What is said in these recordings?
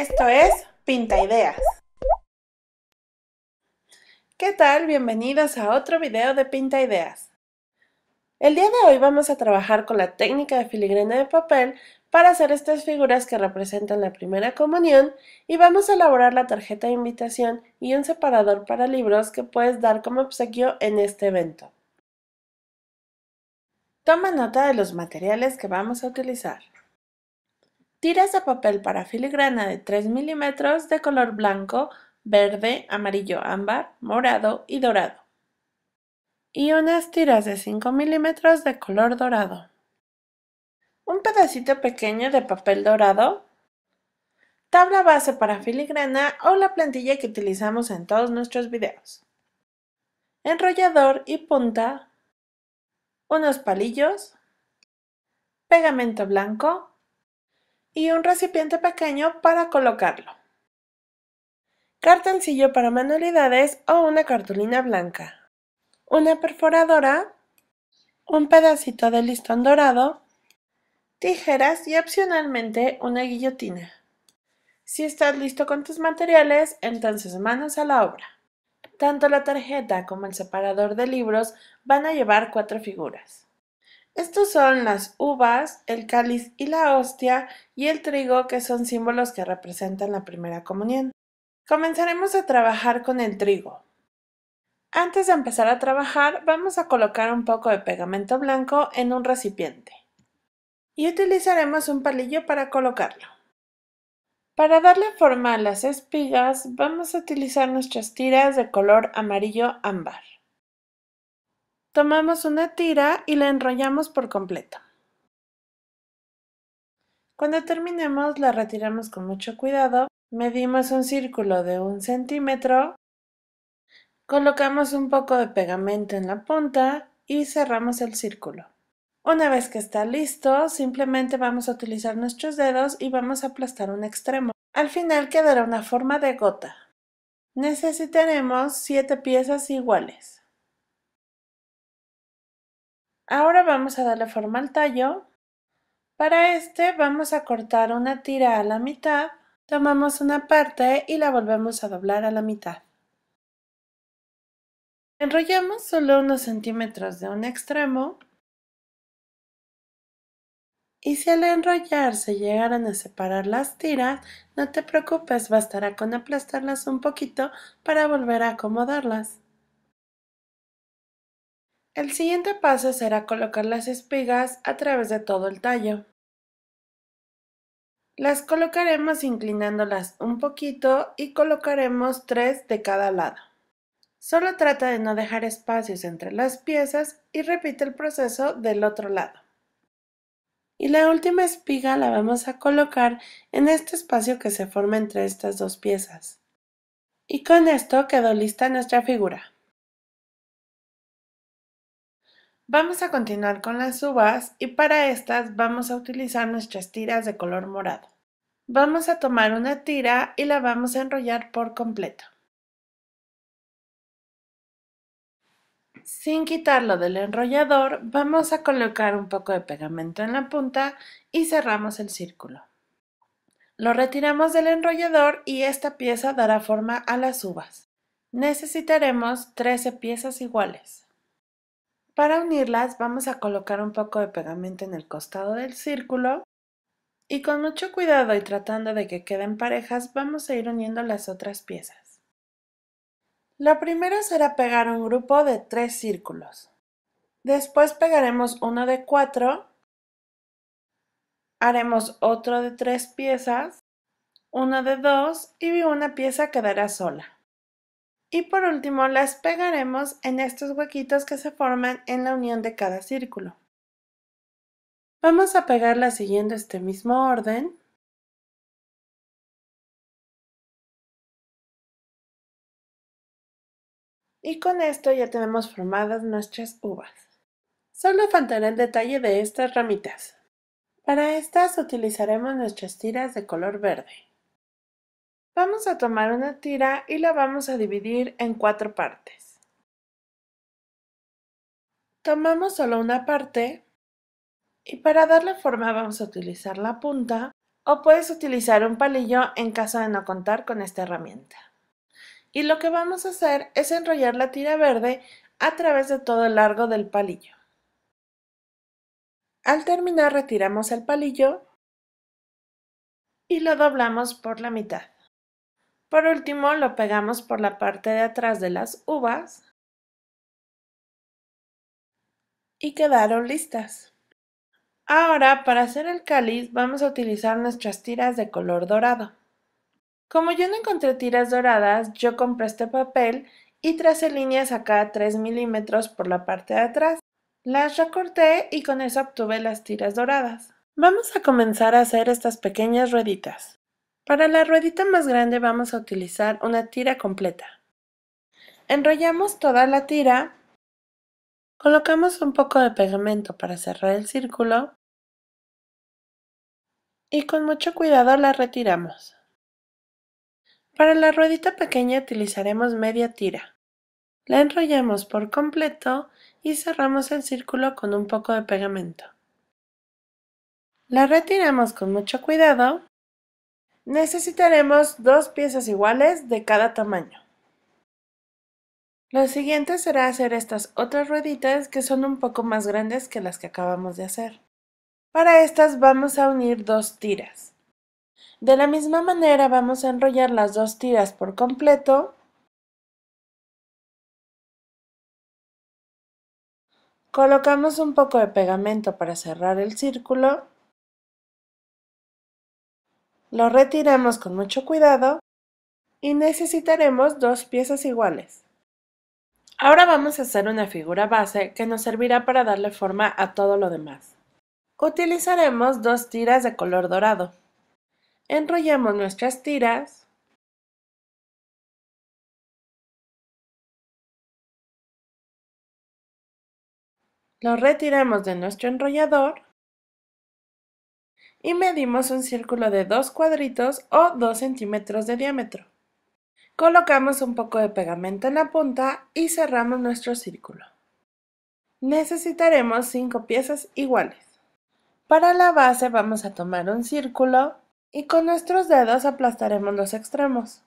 Esto es Pinta Ideas. ¿Qué tal? Bienvenidos a otro video de Pinta Ideas. El día de hoy vamos a trabajar con la técnica de filigrana de papel para hacer estas figuras que representan la primera comunión y vamos a elaborar la tarjeta de invitación y un separador para libros que puedes dar como obsequio en este evento. Toma nota de los materiales que vamos a utilizar. Tiras de papel para filigrana de 3 milímetros de color blanco, verde, amarillo ámbar, morado y dorado. Y unas tiras de 5 milímetros de color dorado. Un pedacito pequeño de papel dorado. Tabla base para filigrana o la plantilla que utilizamos en todos nuestros videos. Enrollador y punta. Unos palillos. Pegamento blanco y un recipiente pequeño para colocarlo. Cartoncillo para manualidades o una cartulina blanca. Una perforadora, un pedacito de listón dorado, tijeras y opcionalmente una guillotina. Si estás listo con tus materiales, entonces manos a la obra. Tanto la tarjeta como el separador de libros van a llevar cuatro figuras. Estos son las uvas, el cáliz y la hostia y el trigo que son símbolos que representan la primera comunión. Comenzaremos a trabajar con el trigo. Antes de empezar a trabajar, vamos a colocar un poco de pegamento blanco en un recipiente. Y utilizaremos un palillo para colocarlo. Para darle forma a las espigas, vamos a utilizar nuestras tiras de color amarillo ámbar. Tomamos una tira y la enrollamos por completo. Cuando terminemos la retiramos con mucho cuidado, medimos un círculo de un centímetro, colocamos un poco de pegamento en la punta y cerramos el círculo. Una vez que está listo, simplemente vamos a utilizar nuestros dedos y vamos a aplastar un extremo. Al final quedará una forma de gota. Necesitaremos 7 piezas iguales. Ahora vamos a darle forma al tallo. Para este vamos a cortar una tira a la mitad, tomamos una parte y la volvemos a doblar a la mitad. Enrollamos solo unos centímetros de un extremo y si al enrollar se llegaran a separar las tiras, no te preocupes, bastará con aplastarlas un poquito para volver a acomodarlas. El siguiente paso será colocar las espigas a través de todo el tallo. Las colocaremos inclinándolas un poquito y colocaremos tres de cada lado. Solo trata de no dejar espacios entre las piezas y repite el proceso del otro lado. Y la última espiga la vamos a colocar en este espacio que se forma entre estas dos piezas. Y con esto quedó lista nuestra figura. Vamos a continuar con las uvas y para estas vamos a utilizar nuestras tiras de color morado. Vamos a tomar una tira y la vamos a enrollar por completo. Sin quitarlo del enrollador, vamos a colocar un poco de pegamento en la punta y cerramos el círculo. Lo retiramos del enrollador y esta pieza dará forma a las uvas. Necesitaremos 13 piezas iguales. Para unirlas vamos a colocar un poco de pegamento en el costado del círculo y con mucho cuidado y tratando de que queden parejas vamos a ir uniendo las otras piezas. Lo primero será pegar un grupo de tres círculos. Después pegaremos uno de cuatro, haremos otro de tres piezas, uno de dos y una pieza quedará sola. Y por último, las pegaremos en estos huequitos que se forman en la unión de cada círculo. Vamos a pegarlas siguiendo este mismo orden. Y con esto ya tenemos formadas nuestras uvas. Solo faltará el detalle de estas ramitas. Para estas utilizaremos nuestras tiras de color verde. Vamos a tomar una tira y la vamos a dividir en cuatro partes. Tomamos solo una parte y para darle forma vamos a utilizar la punta o puedes utilizar un palillo en caso de no contar con esta herramienta. Y lo que vamos a hacer es enrollar la tira verde a través de todo el largo del palillo. Al terminar retiramos el palillo y lo doblamos por la mitad. Por último, lo pegamos por la parte de atrás de las uvas y quedaron listas. Ahora, para hacer el cáliz, vamos a utilizar nuestras tiras de color dorado. Como yo no encontré tiras doradas, yo compré este papel y tracé líneas a 3 milímetros por la parte de atrás. Las recorté y con eso obtuve las tiras doradas. Vamos a comenzar a hacer estas pequeñas rueditas. Para la ruedita más grande vamos a utilizar una tira completa. Enrollamos toda la tira, colocamos un poco de pegamento para cerrar el círculo y con mucho cuidado la retiramos. Para la ruedita pequeña utilizaremos media tira. La enrollamos por completo y cerramos el círculo con un poco de pegamento. La retiramos con mucho cuidado Necesitaremos dos piezas iguales de cada tamaño. Lo siguiente será hacer estas otras rueditas que son un poco más grandes que las que acabamos de hacer. Para estas vamos a unir dos tiras. De la misma manera vamos a enrollar las dos tiras por completo Colocamos un poco de pegamento para cerrar el círculo lo retiramos con mucho cuidado y necesitaremos dos piezas iguales. Ahora vamos a hacer una figura base que nos servirá para darle forma a todo lo demás. Utilizaremos dos tiras de color dorado. Enrollamos nuestras tiras Lo retiramos de nuestro enrollador y medimos un círculo de dos cuadritos o 2 centímetros de diámetro. Colocamos un poco de pegamento en la punta y cerramos nuestro círculo. Necesitaremos 5 piezas iguales. Para la base vamos a tomar un círculo y con nuestros dedos aplastaremos los extremos.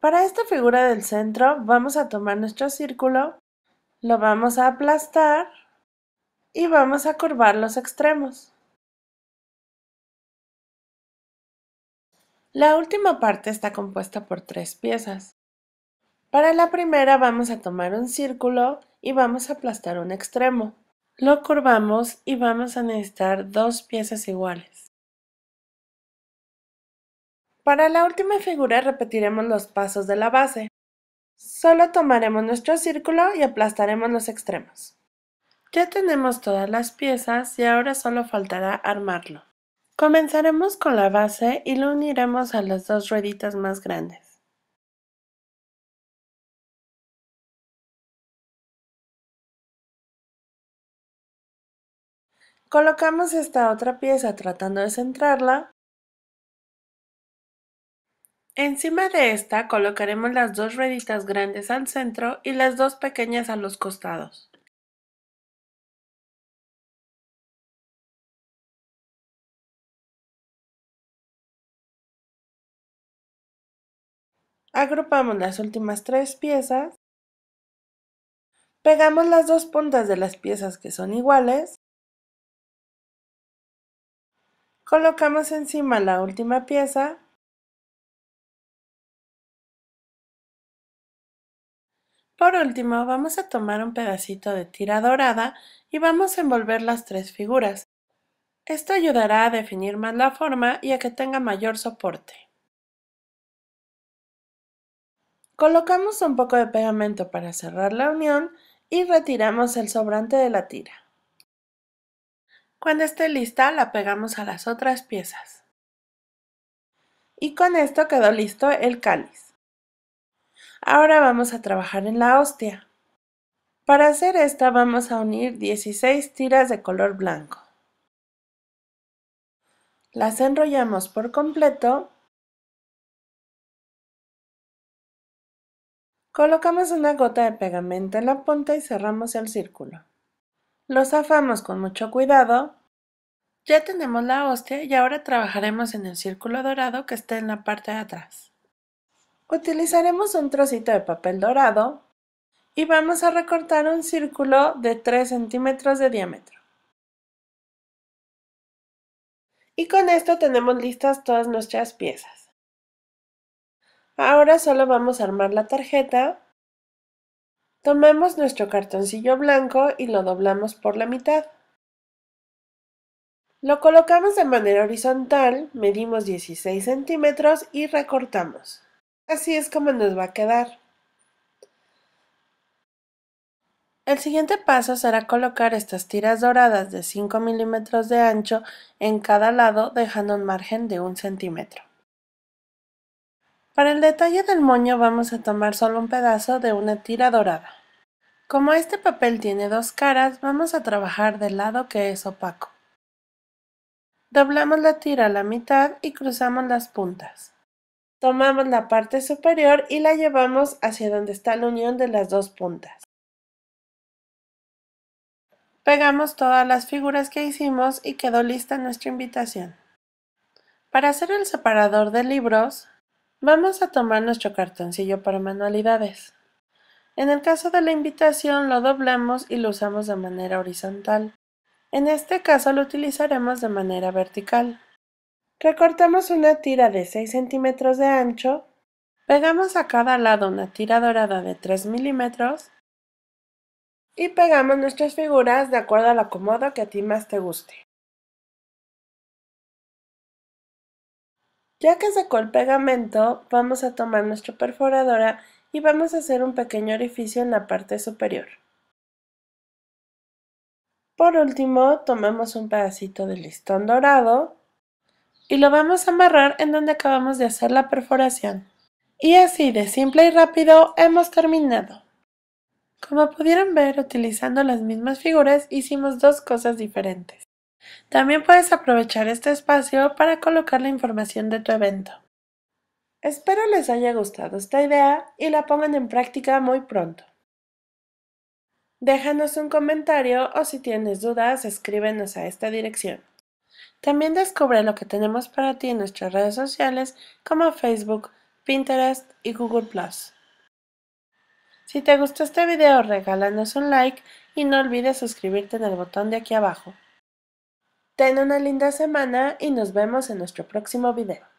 Para esta figura del centro vamos a tomar nuestro círculo, lo vamos a aplastar y vamos a curvar los extremos. La última parte está compuesta por tres piezas. Para la primera vamos a tomar un círculo y vamos a aplastar un extremo. Lo curvamos y vamos a necesitar dos piezas iguales. Para la última figura repetiremos los pasos de la base. Solo tomaremos nuestro círculo y aplastaremos los extremos. Ya tenemos todas las piezas y ahora solo faltará armarlo. Comenzaremos con la base y lo uniremos a las dos rueditas más grandes. Colocamos esta otra pieza tratando de centrarla. Encima de esta colocaremos las dos rueditas grandes al centro y las dos pequeñas a los costados. Agrupamos las últimas tres piezas. Pegamos las dos puntas de las piezas que son iguales. Colocamos encima la última pieza. Por último, vamos a tomar un pedacito de tira dorada y vamos a envolver las tres figuras. Esto ayudará a definir más la forma y a que tenga mayor soporte. Colocamos un poco de pegamento para cerrar la unión y retiramos el sobrante de la tira. Cuando esté lista la pegamos a las otras piezas. Y con esto quedó listo el cáliz. Ahora vamos a trabajar en la hostia. Para hacer esta vamos a unir 16 tiras de color blanco. Las enrollamos por completo Colocamos una gota de pegamento en la punta y cerramos el círculo. Lo zafamos con mucho cuidado. Ya tenemos la hostia y ahora trabajaremos en el círculo dorado que está en la parte de atrás. Utilizaremos un trocito de papel dorado y vamos a recortar un círculo de 3 centímetros de diámetro. Y con esto tenemos listas todas nuestras piezas. Ahora solo vamos a armar la tarjeta. Tomamos nuestro cartoncillo blanco y lo doblamos por la mitad. Lo colocamos de manera horizontal, medimos 16 centímetros y recortamos. Así es como nos va a quedar. El siguiente paso será colocar estas tiras doradas de 5 milímetros de ancho en cada lado dejando un margen de 1 centímetro. Para el detalle del moño vamos a tomar solo un pedazo de una tira dorada. Como este papel tiene dos caras, vamos a trabajar del lado que es opaco. Doblamos la tira a la mitad y cruzamos las puntas. Tomamos la parte superior y la llevamos hacia donde está la unión de las dos puntas. Pegamos todas las figuras que hicimos y quedó lista nuestra invitación. Para hacer el separador de libros, Vamos a tomar nuestro cartoncillo para manualidades. En el caso de la invitación lo doblamos y lo usamos de manera horizontal. En este caso lo utilizaremos de manera vertical. Recortamos una tira de 6 centímetros de ancho, pegamos a cada lado una tira dorada de 3 milímetros y pegamos nuestras figuras de acuerdo al acomodo que a ti más te guste. Ya que sacó el pegamento, vamos a tomar nuestra perforadora y vamos a hacer un pequeño orificio en la parte superior. Por último, tomamos un pedacito de listón dorado y lo vamos a amarrar en donde acabamos de hacer la perforación. Y así de simple y rápido hemos terminado. Como pudieron ver, utilizando las mismas figuras hicimos dos cosas diferentes. También puedes aprovechar este espacio para colocar la información de tu evento. Espero les haya gustado esta idea y la pongan en práctica muy pronto. Déjanos un comentario o si tienes dudas, escríbenos a esta dirección. También descubre lo que tenemos para ti en nuestras redes sociales como Facebook, Pinterest y Google ⁇ Si te gustó este video, regálanos un like y no olvides suscribirte en el botón de aquí abajo. Ten una linda semana y nos vemos en nuestro próximo video.